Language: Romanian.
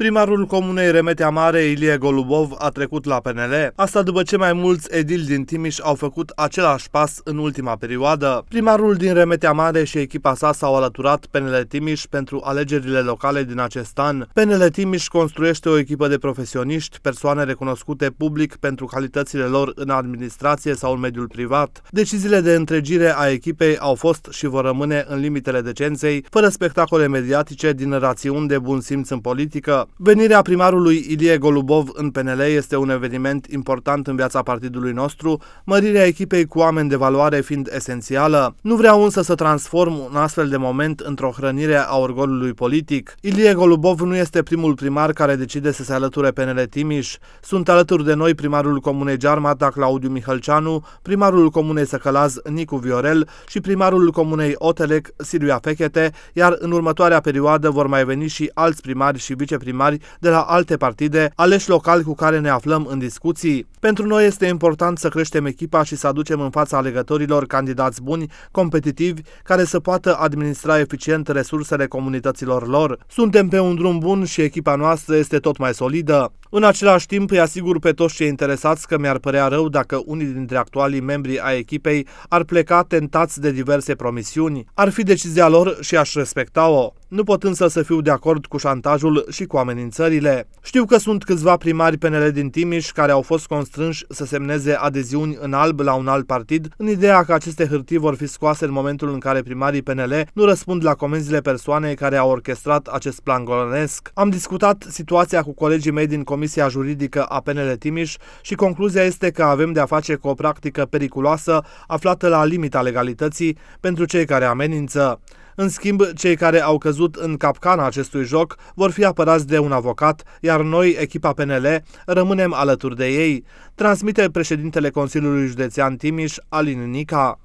Primarul comunei Remetea Mare, Ilie Golubov, a trecut la PNL, asta după ce mai mulți edili din Timiș au făcut același pas în ultima perioadă. Primarul din Remetea Mare și echipa sa s-au alăturat PNL Timiș pentru alegerile locale din acest an. PNL Timiș construiește o echipă de profesioniști, persoane recunoscute public pentru calitățile lor în administrație sau în mediul privat. Deciziile de întregire a echipei au fost și vor rămâne în limitele decenței, fără spectacole mediatice din rațiuni de bun simț în politică. Venirea primarului Ilie Golubov în PNL este un eveniment important în viața partidului nostru, mărirea echipei cu oameni de valoare fiind esențială. Nu vreau însă să transform un astfel de moment într-o hrănire a orgolului politic. Ilie Golubov nu este primul primar care decide să se alăture PNL Timiș. Sunt alături de noi primarul Comunei Giarmata Claudiu Mihălceanu, primarul Comunei Săcălaz Nicu Viorel și primarul Comunei Otelec Silvia Fechete, iar în următoarea perioadă vor mai veni și alți primari și viceprimari mari de la alte partide, aleși locali cu care ne aflăm în discuții. Pentru noi este important să creștem echipa și să aducem în fața alegătorilor candidați buni, competitivi, care să poată administra eficient resursele comunităților lor. Suntem pe un drum bun și echipa noastră este tot mai solidă. În același timp, îi asigur pe toți cei interesați că mi-ar părea rău dacă unii dintre actualii membri ai echipei ar pleca tentați de diverse promisiuni. Ar fi decizia lor și aș respecta-o. Nu pot însă să fiu de acord cu șantajul și cu amenințările. Știu că sunt câțiva primari PNL din Timiș care au fost constrânși să semneze adeziuni în alb la un alt partid, în ideea că aceste hârtii vor fi scoase în momentul în care primarii PNL nu răspund la comenzile persoanei care au orchestrat acest plan golănesc. Am discutat situația cu colegii mei din comisie Comisia Juridică a PNL Timiș și concluzia este că avem de a face cu o practică periculoasă aflată la limita legalității pentru cei care amenință. În schimb, cei care au căzut în capcana acestui joc vor fi apărați de un avocat, iar noi, echipa PNL, rămânem alături de ei, transmite președintele Consiliului Județean Timiș, Alin Nica.